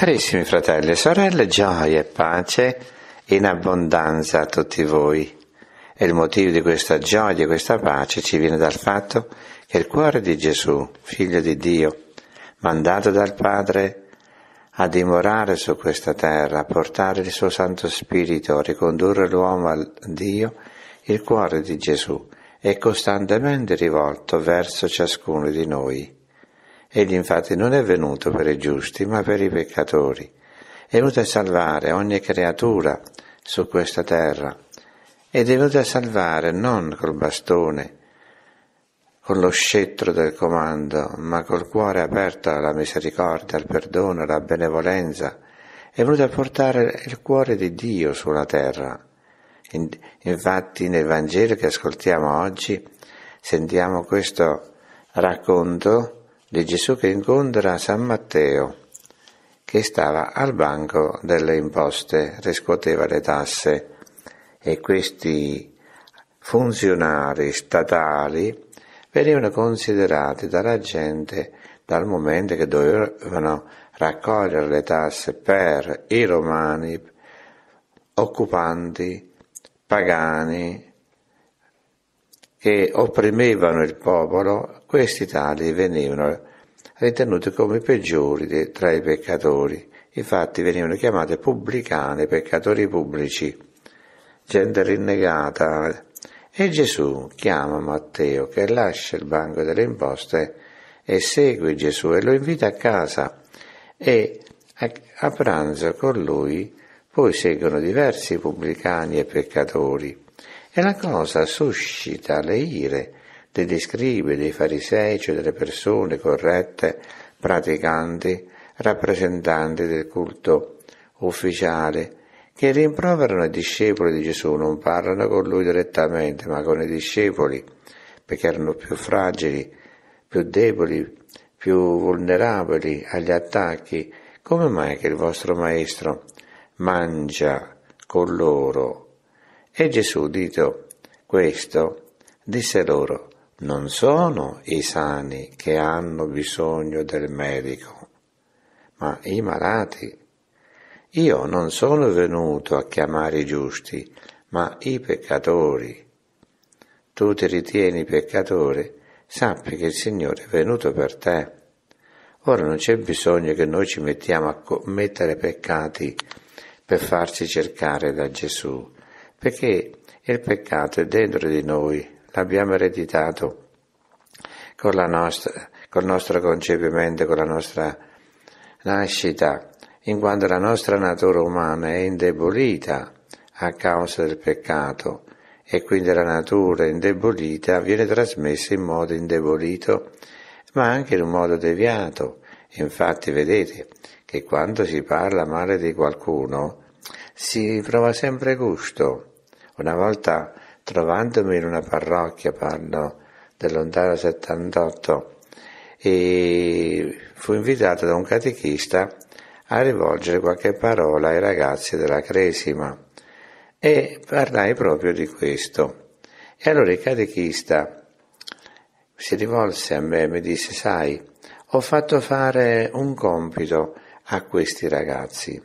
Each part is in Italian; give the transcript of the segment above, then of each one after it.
Carissimi fratelli e sorelle, gioia e pace in abbondanza a tutti voi. E il motivo di questa gioia e questa pace ci viene dal fatto che il cuore di Gesù, figlio di Dio, mandato dal Padre a dimorare su questa terra, a portare il suo Santo Spirito, a ricondurre l'uomo a Dio, il cuore di Gesù è costantemente rivolto verso ciascuno di noi Egli infatti non è venuto per i giusti, ma per i peccatori. È venuto a salvare ogni creatura su questa terra. Ed è venuto a salvare non col bastone, con lo scettro del comando, ma col cuore aperto alla misericordia, al perdono, alla benevolenza. È venuto a portare il cuore di Dio sulla terra. Infatti nel Vangelo che ascoltiamo oggi sentiamo questo racconto di Gesù che incontra San Matteo, che stava al banco delle imposte, riscuoteva le tasse e questi funzionari statali venivano considerati dalla gente dal momento che dovevano raccogliere le tasse per i romani, occupanti, pagani, che opprimevano il popolo, questi tali venivano ritenuti come i peggiori de, tra i peccatori, infatti venivano chiamati pubblicani, peccatori pubblici, gente rinnegata. E Gesù chiama Matteo che lascia il banco delle imposte e segue Gesù e lo invita a casa e a, a pranzo con lui poi seguono diversi pubblicani e peccatori e la cosa suscita le ire degli scribi, dei farisei, cioè delle persone corrette, praticanti, rappresentanti del culto ufficiale, che rimproverano i discepoli di Gesù, non parlano con lui direttamente, ma con i discepoli, perché erano più fragili, più deboli, più vulnerabili agli attacchi. Come mai che il vostro maestro mangia con loro e Gesù, dito questo, disse loro, non sono i sani che hanno bisogno del medico, ma i malati. Io non sono venuto a chiamare i giusti, ma i peccatori. Tu ti ritieni peccatore, sappi che il Signore è venuto per te. Ora non c'è bisogno che noi ci mettiamo a commettere peccati per farci cercare da Gesù, perché il peccato è dentro di noi, l'abbiamo ereditato con la nostra, col nostro concepimento, con la nostra nascita, in quanto la nostra natura umana è indebolita a causa del peccato e quindi la natura indebolita viene trasmessa in modo indebolito, ma anche in un modo deviato. Infatti vedete che quando si parla male di qualcuno si prova sempre gusto una volta trovandomi in una parrocchia, parlo del lontano 78, e fu invitato da un catechista a rivolgere qualche parola ai ragazzi della Cresima e parlai proprio di questo. E allora il catechista si rivolse a me e mi disse, sai, ho fatto fare un compito a questi ragazzi.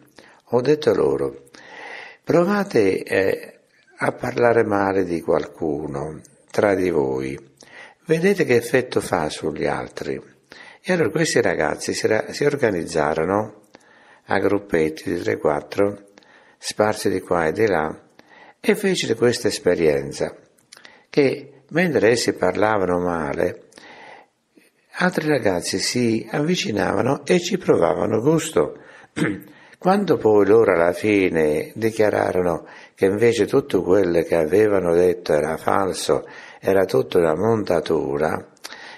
Ho detto loro, provate eh, a parlare male di qualcuno tra di voi, vedete che effetto fa sugli altri. E allora questi ragazzi si, si organizzarono a gruppetti di 3-4, sparsi di qua e di là, e fecero questa esperienza, che mentre essi parlavano male, altri ragazzi si avvicinavano e ci provavano gusto. Quando poi loro alla fine dichiararono che invece tutto quello che avevano detto era falso, era tutta una montatura,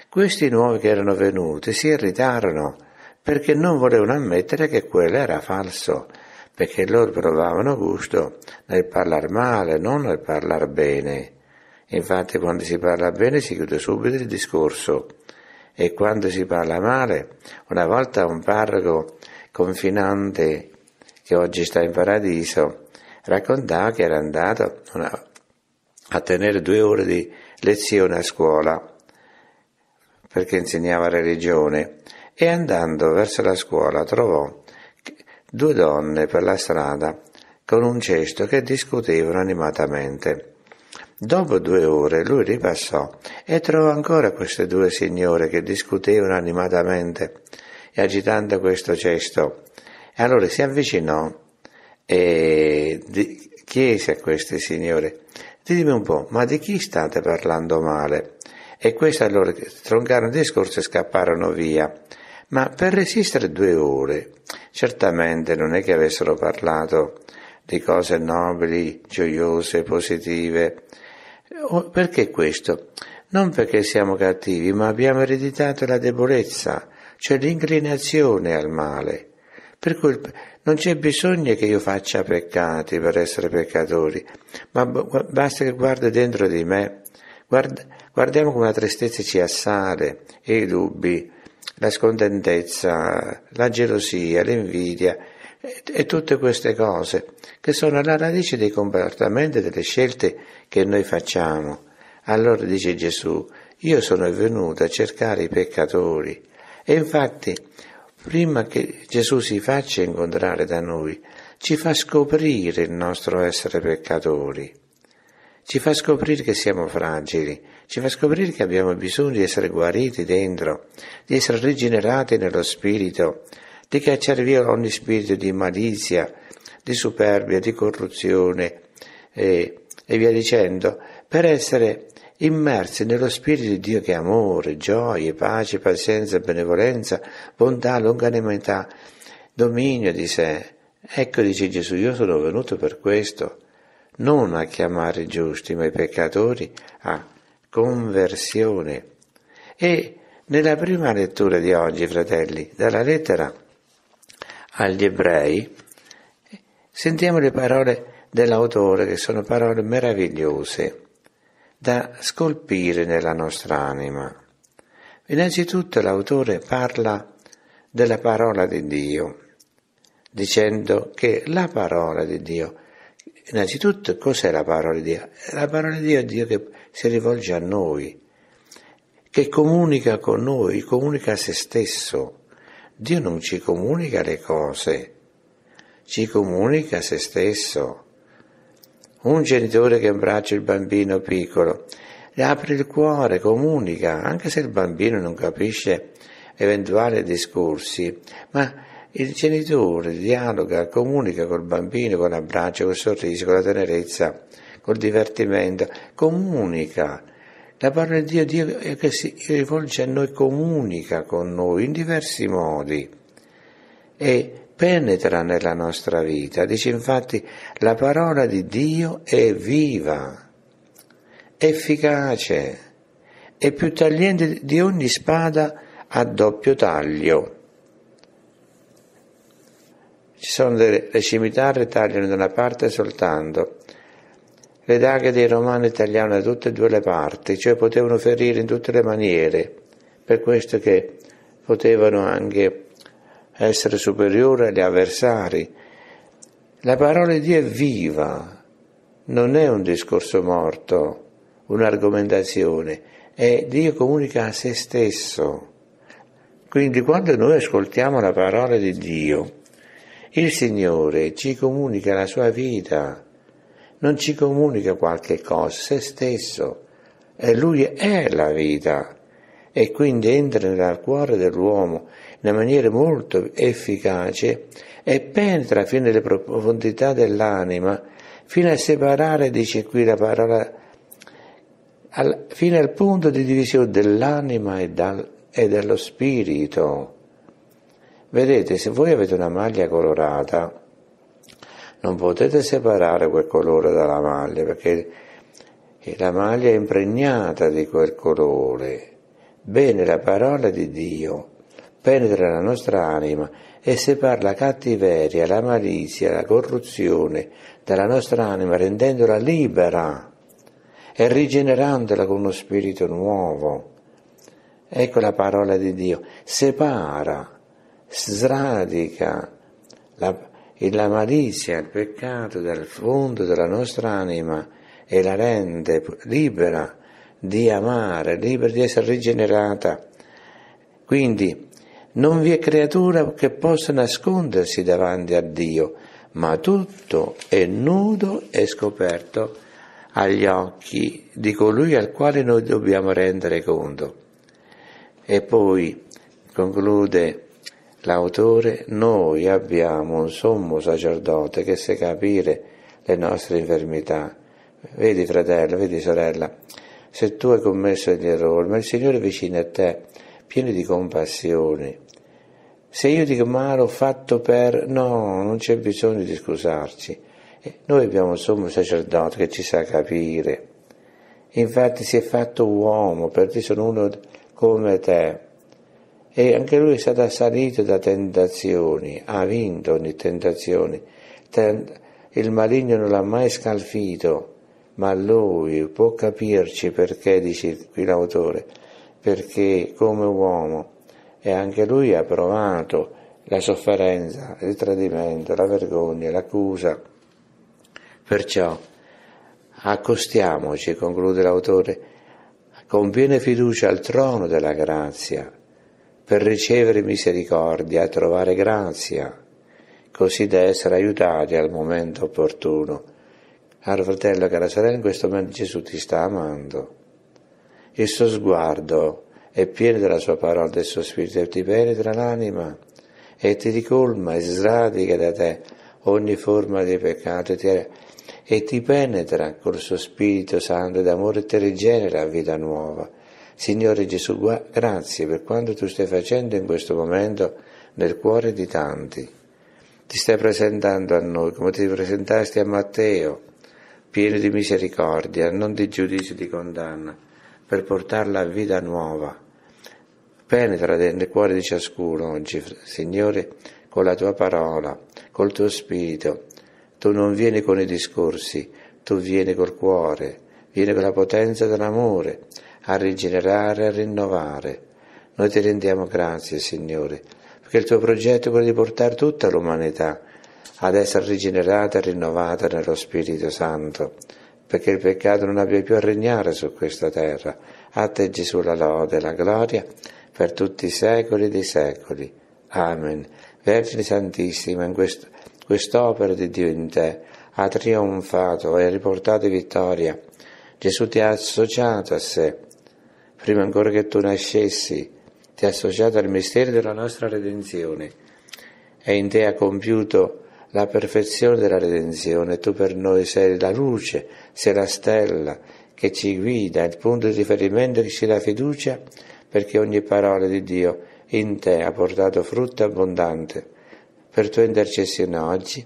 questi nuovi che erano venuti si irritarono perché non volevano ammettere che quello era falso, perché loro provavano gusto nel parlare male, non nel parlare bene. Infatti quando si parla bene si chiude subito il discorso e quando si parla male, una volta un parroco confinante che oggi sta in paradiso, raccontava che era andato una, a tenere due ore di lezione a scuola perché insegnava religione e andando verso la scuola trovò due donne per la strada con un cesto che discutevano animatamente. Dopo due ore lui ripassò e trovò ancora queste due signore che discutevano animatamente e agitando questo cesto. E allora si avvicinò e chiese a questi signori, ditemi un po', ma di chi state parlando male? E questi allora troncarono il discorso e scapparono via. Ma per resistere due ore, certamente non è che avessero parlato di cose nobili, gioiose, positive. Perché questo? Non perché siamo cattivi, ma abbiamo ereditato la debolezza, cioè l'inclinazione al male. Per cui non c'è bisogno che io faccia peccati per essere peccatori, ma basta che guardi dentro di me. Guarda, guardiamo come la tristezza ci assale, e i dubbi, la scontentezza, la gelosia, l'invidia e, e tutte queste cose che sono alla radice dei comportamenti e delle scelte che noi facciamo. Allora dice Gesù, io sono venuto a cercare i peccatori, e infatti, prima che Gesù si faccia incontrare da noi, ci fa scoprire il nostro essere peccatori, ci fa scoprire che siamo fragili, ci fa scoprire che abbiamo bisogno di essere guariti dentro, di essere rigenerati nello spirito, di cacciare via ogni spirito di malizia, di superbia, di corruzione e, e via dicendo, per essere immersi nello Spirito di Dio che è amore, gioia, pace, pazienza, benevolenza, bontà, longanimità, dominio di sé. Ecco dice Gesù, io sono venuto per questo, non a chiamare i giusti, ma i peccatori a conversione. E nella prima lettura di oggi, fratelli, dalla lettera agli ebrei, sentiamo le parole dell'autore che sono parole meravigliose da scolpire nella nostra anima. Innanzitutto l'autore parla della parola di Dio, dicendo che la parola di Dio, innanzitutto cos'è la parola di Dio? La parola di Dio è Dio che si rivolge a noi, che comunica con noi, comunica a se stesso. Dio non ci comunica le cose, ci comunica a se stesso. Un genitore che abbraccia il bambino piccolo, gli apre il cuore, comunica, anche se il bambino non capisce eventuali discorsi, ma il genitore dialoga, comunica col bambino con l'abbraccio, col sorriso, con la tenerezza, col divertimento, comunica. La parola di Dio, Dio che si rivolge a noi, comunica con noi in diversi modi. E penetra nella nostra vita. Dice infatti la parola di Dio è viva, efficace, è più tagliente di ogni spada a doppio taglio. Ci sono delle, le cimitarre tagliano da una parte soltanto, le daghe dei romani tagliavano da tutte e due le parti, cioè potevano ferire in tutte le maniere, per questo che potevano anche essere superiore agli avversari. La parola di Dio è viva, non è un discorso morto, un'argomentazione, è Dio comunica a se stesso. Quindi quando noi ascoltiamo la parola di Dio, il Signore ci comunica la sua vita, non ci comunica qualche cosa, se stesso. E lui è la vita e quindi entra nel cuore dell'uomo in una maniera molto efficace e penetra fino alle profondità dell'anima, fino a separare, dice qui la parola, al, fino al punto di divisione dell'anima e, dal, e dello spirito. Vedete, se voi avete una maglia colorata, non potete separare quel colore dalla maglia perché la maglia è impregnata di quel colore Bene la parola di Dio penetra la nostra anima e separa la cattiveria, la malizia, la corruzione dalla nostra anima rendendola libera e rigenerandola con uno spirito nuovo. Ecco la parola di Dio, separa, sradica la, la malizia, il peccato dal fondo della nostra anima e la rende libera di amare, libera di essere rigenerata. Quindi non vi è creatura che possa nascondersi davanti a Dio, ma tutto è nudo e scoperto agli occhi di colui al quale noi dobbiamo rendere conto. E poi conclude l'autore, noi abbiamo un sommo sacerdote che sa capire le nostre infermità. Vedi fratello, vedi sorella, se tu hai commesso gli errori, ma il Signore è vicino a te, pieno di compassione. Se io dico ma l'ho fatto per... no, non c'è bisogno di scusarci. Noi abbiamo un sommo sacerdote che ci sa capire. Infatti si è fatto uomo, per te sono uno come te. E anche lui è stato assalito da tentazioni, ha vinto ogni tentazione. Il maligno non l'ha mai scalfito ma lui può capirci perché, dice qui l'autore, perché come uomo e anche lui ha provato la sofferenza, il tradimento, la vergogna, l'accusa. Perciò accostiamoci, conclude l'autore, con piena fiducia al trono della grazia, per ricevere misericordia trovare grazia, così da essere aiutati al momento opportuno Caro fratello, cara sorella, in questo momento Gesù ti sta amando. Il suo sguardo è pieno della sua parola, del suo spirito, e ti penetra l'anima e ti ricolma e sradica da te ogni forma di peccato e ti penetra col suo spirito santo d'amore e ti rigenera a vita nuova. Signore Gesù, grazie per quanto tu stai facendo in questo momento nel cuore di tanti. Ti stai presentando a noi come ti presentasti a Matteo, pieno di misericordia, non di giudizio e di condanna, per portarla a vita nuova. Penetra nel cuore di ciascuno oggi, Signore, con la tua parola, col tuo spirito. Tu non vieni con i discorsi, tu vieni col cuore, vieni con la potenza dell'amore, a rigenerare, a rinnovare. Noi ti rendiamo grazie, Signore, perché il tuo progetto è quello di portare tutta l'umanità ad essere rigenerata e rinnovata nello Spirito Santo, perché il peccato non abbia più a regnare su questa terra. A te Gesù la lode e la gloria per tutti i secoli dei secoli. Amen. Vergine Santissima, in quest- quest'opera di Dio in te ha trionfato e ha riportato vittoria. Gesù ti ha associato a sé, prima ancora che tu nascessi, ti ha associato al mistero della nostra redenzione e in te ha compiuto la perfezione della redenzione. Tu per noi sei la luce, sei la stella che ci guida, il punto di riferimento che ci dà fiducia, perché ogni parola di Dio in te ha portato frutto abbondante. Per tua intercessione oggi,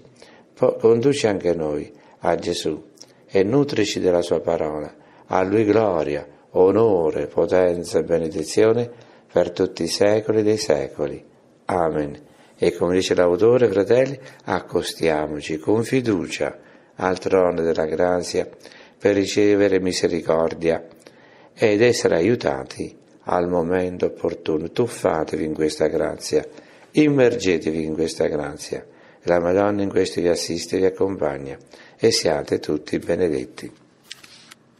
conduci anche noi a Gesù e nutrici della sua parola. A lui gloria, onore, potenza e benedizione per tutti i secoli dei secoli. Amen. E come dice l'autore, fratelli, accostiamoci con fiducia al trono della grazia per ricevere misericordia ed essere aiutati al momento opportuno. Tuffatevi in questa grazia, immergetevi in questa grazia. La Madonna in questo vi assiste e vi accompagna e siate tutti benedetti.